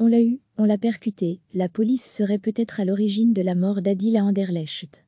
On l'a eu, on l'a percuté, la police serait peut-être à l'origine de la mort d'Adil à Anderlecht.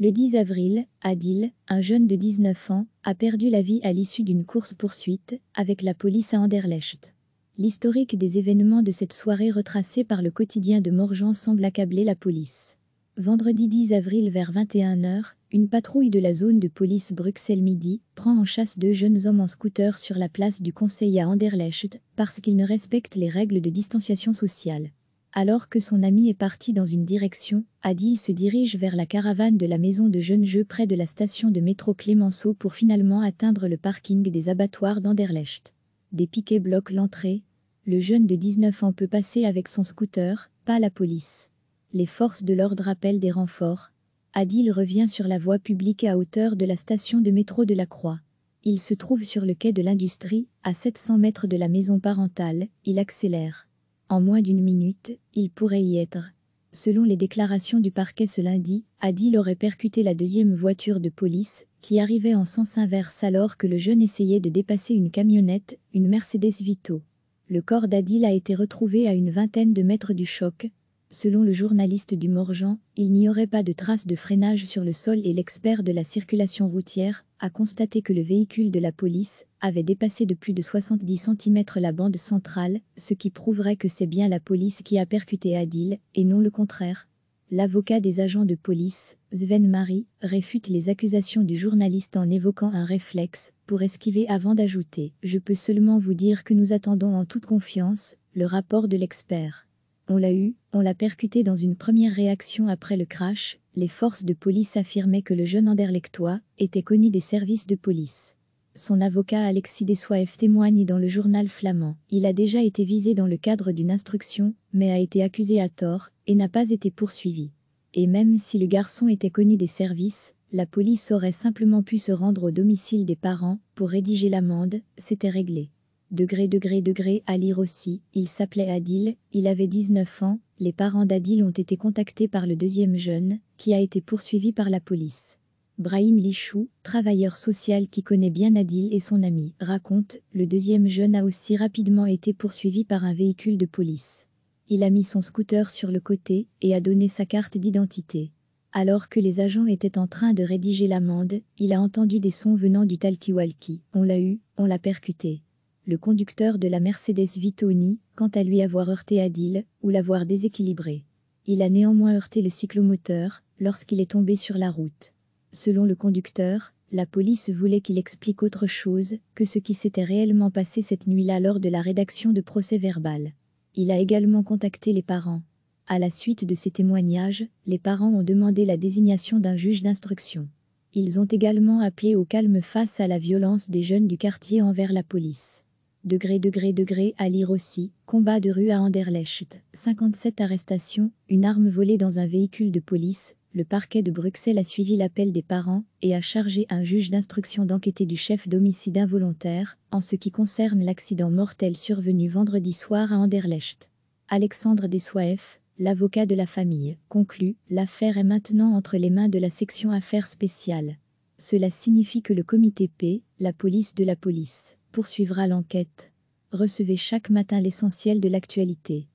Le 10 avril, Adil, un jeune de 19 ans, a perdu la vie à l'issue d'une course-poursuite avec la police à Anderlecht. L'historique des événements de cette soirée retracée par le quotidien de Morgan semble accabler la police. Vendredi 10 avril vers 21h, une patrouille de la zone de police Bruxelles Midi prend en chasse deux jeunes hommes en scooter sur la place du conseil à Anderlecht parce qu'ils ne respectent les règles de distanciation sociale. Alors que son ami est parti dans une direction, Adil se dirige vers la caravane de la maison de jeunes jeux près de la station de métro Clémenceau pour finalement atteindre le parking des abattoirs d'Anderlecht. Des piquets bloquent l'entrée. Le jeune de 19 ans peut passer avec son scooter, pas la police. Les forces de l'ordre appellent des renforts Adil revient sur la voie publique à hauteur de la station de métro de la Croix. Il se trouve sur le quai de l'industrie, à 700 mètres de la maison parentale, il accélère. En moins d'une minute, il pourrait y être. Selon les déclarations du parquet ce lundi, Adil aurait percuté la deuxième voiture de police, qui arrivait en sens inverse alors que le jeune essayait de dépasser une camionnette, une Mercedes Vito. Le corps d'Adil a été retrouvé à une vingtaine de mètres du choc, Selon le journaliste du Morgent, il n'y aurait pas de traces de freinage sur le sol et l'expert de la circulation routière a constaté que le véhicule de la police avait dépassé de plus de 70 cm la bande centrale, ce qui prouverait que c'est bien la police qui a percuté Adil et non le contraire. L'avocat des agents de police, Sven Marie, réfute les accusations du journaliste en évoquant un réflexe pour esquiver avant d'ajouter « Je peux seulement vous dire que nous attendons en toute confiance le rapport de l'expert » on l'a eu, on l'a percuté dans une première réaction après le crash, les forces de police affirmaient que le jeune Anderlechtois était connu des services de police. Son avocat Alexis Dessoief témoigne dans le journal flamand. Il a déjà été visé dans le cadre d'une instruction, mais a été accusé à tort et n'a pas été poursuivi. Et même si le garçon était connu des services, la police aurait simplement pu se rendre au domicile des parents pour rédiger l'amende, c'était réglé. Degré, degré, degré, à lire aussi. Il s'appelait Adil, il avait 19 ans. Les parents d'Adil ont été contactés par le deuxième jeune, qui a été poursuivi par la police. Brahim Lichou, travailleur social qui connaît bien Adil et son ami, raconte, le deuxième jeune a aussi rapidement été poursuivi par un véhicule de police. Il a mis son scooter sur le côté et a donné sa carte d'identité. Alors que les agents étaient en train de rédiger l'amende, il a entendu des sons venant du talkiwalki. On l'a eu, on l'a percuté le conducteur de la Mercedes Vitoni, quant à lui avoir heurté Adil ou l'avoir déséquilibré. Il a néanmoins heurté le cyclomoteur lorsqu'il est tombé sur la route. Selon le conducteur, la police voulait qu'il explique autre chose que ce qui s'était réellement passé cette nuit-là lors de la rédaction de procès-verbal. Il a également contacté les parents. À la suite de ces témoignages, les parents ont demandé la désignation d'un juge d'instruction. Ils ont également appelé au calme face à la violence des jeunes du quartier envers la police degré degré degré à lire aussi, combat de rue à Anderlecht, 57 arrestations, une arme volée dans un véhicule de police, le parquet de Bruxelles a suivi l'appel des parents et a chargé un juge d'instruction d'enquêter du chef d'homicide involontaire en ce qui concerne l'accident mortel survenu vendredi soir à Anderlecht. Alexandre Dessoif, l'avocat de la famille, conclut L'affaire est maintenant entre les mains de la section affaires spéciales. Cela signifie que le comité P, la police de la police, poursuivra l'enquête. Recevez chaque matin l'essentiel de l'actualité.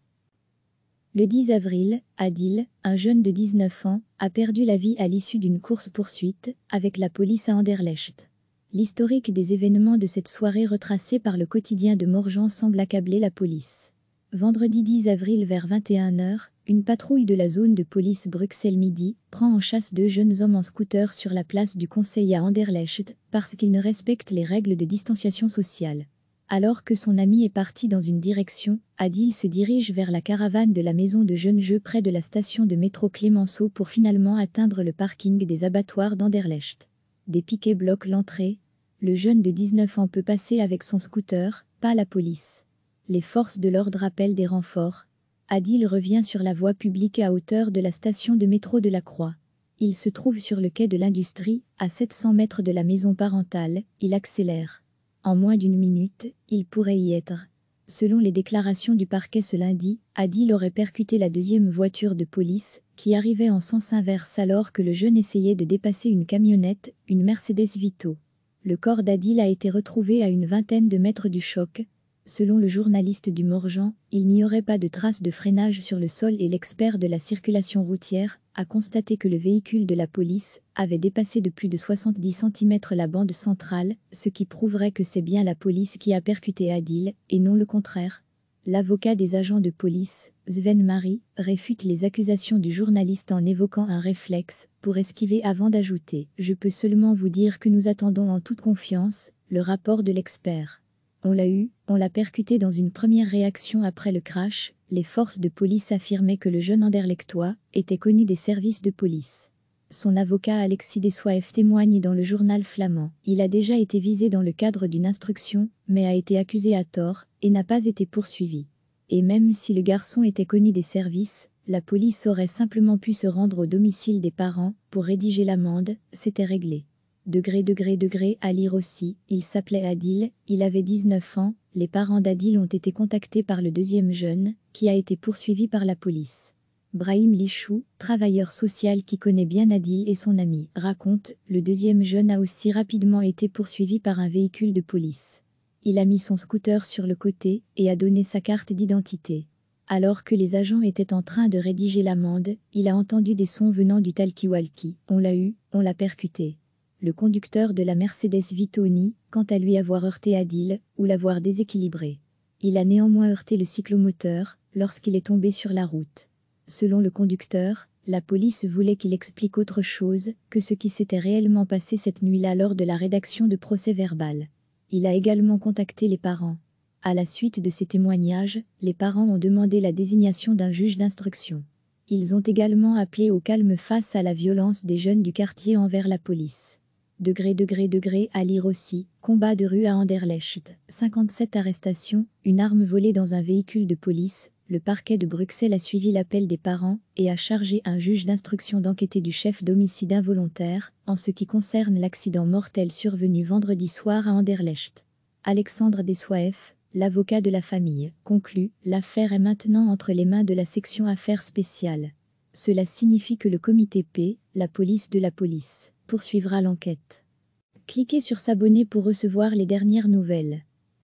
Le 10 avril, Adil, un jeune de 19 ans a perdu la vie à l'issue d'une course-poursuite avec la police à Anderlecht. L'historique des événements de cette soirée retracée par le quotidien de Morjean semble accabler la police. Vendredi 10 avril vers 21h, une patrouille de la zone de police Bruxelles Midi prend en chasse deux jeunes hommes en scooter sur la place du Conseil à Anderlecht parce qu'ils ne respectent les règles de distanciation sociale. Alors que son ami est parti dans une direction, Adil se dirige vers la caravane de la maison de jeunes jeux près de la station de métro Clémenceau pour finalement atteindre le parking des abattoirs d'Anderlecht. Des piquets bloquent l'entrée. Le jeune de 19 ans peut passer avec son scooter, pas la police les forces de l'ordre appellent des renforts. Adil revient sur la voie publique à hauteur de la station de métro de la Croix. Il se trouve sur le quai de l'industrie, à 700 mètres de la maison parentale, il accélère. En moins d'une minute, il pourrait y être. Selon les déclarations du parquet ce lundi, Adil aurait percuté la deuxième voiture de police, qui arrivait en sens inverse alors que le jeune essayait de dépasser une camionnette, une Mercedes Vito. Le corps d'Adil a été retrouvé à une vingtaine de mètres du choc, Selon le journaliste du Morgent, il n'y aurait pas de traces de freinage sur le sol et l'expert de la circulation routière a constaté que le véhicule de la police avait dépassé de plus de 70 cm la bande centrale, ce qui prouverait que c'est bien la police qui a percuté Adil et non le contraire. L'avocat des agents de police, Sven Marie, réfute les accusations du journaliste en évoquant un réflexe pour esquiver avant d'ajouter « Je peux seulement vous dire que nous attendons en toute confiance le rapport de l'expert ». On l'a eu, on l'a percuté dans une première réaction après le crash, les forces de police affirmaient que le jeune Anderlechtois était connu des services de police. Son avocat Alexis Dessoev témoigne dans le journal flamand. Il a déjà été visé dans le cadre d'une instruction, mais a été accusé à tort et n'a pas été poursuivi. Et même si le garçon était connu des services, la police aurait simplement pu se rendre au domicile des parents pour rédiger l'amende, c'était réglé degré degré degré à lire aussi, il s'appelait Adil, il avait 19 ans, les parents d'Adil ont été contactés par le deuxième jeune, qui a été poursuivi par la police. Brahim Lichou, travailleur social qui connaît bien Adil et son ami, raconte, le deuxième jeune a aussi rapidement été poursuivi par un véhicule de police. Il a mis son scooter sur le côté et a donné sa carte d'identité. Alors que les agents étaient en train de rédiger l'amende, il a entendu des sons venant du talkie On l'a eu, on l'a percuté le conducteur de la Mercedes Vitoni, quant à lui avoir heurté Adil ou l'avoir déséquilibré. Il a néanmoins heurté le cyclomoteur lorsqu'il est tombé sur la route. Selon le conducteur, la police voulait qu'il explique autre chose que ce qui s'était réellement passé cette nuit-là lors de la rédaction de procès verbal. Il a également contacté les parents. À la suite de ces témoignages, les parents ont demandé la désignation d'un juge d'instruction. Ils ont également appelé au calme face à la violence des jeunes du quartier envers la police. Degré, degré, degré, à lire aussi. Combat de rue à Anderlecht. 57 arrestations, une arme volée dans un véhicule de police. Le parquet de Bruxelles a suivi l'appel des parents et a chargé un juge d'instruction d'enquêter du chef d'homicide involontaire en ce qui concerne l'accident mortel survenu vendredi soir à Anderlecht. Alexandre Dessoif, l'avocat de la famille, conclut L'affaire est maintenant entre les mains de la section Affaires spéciales. Cela signifie que le comité P, la police de la police, poursuivra l'enquête. Cliquez sur s'abonner pour recevoir les dernières nouvelles.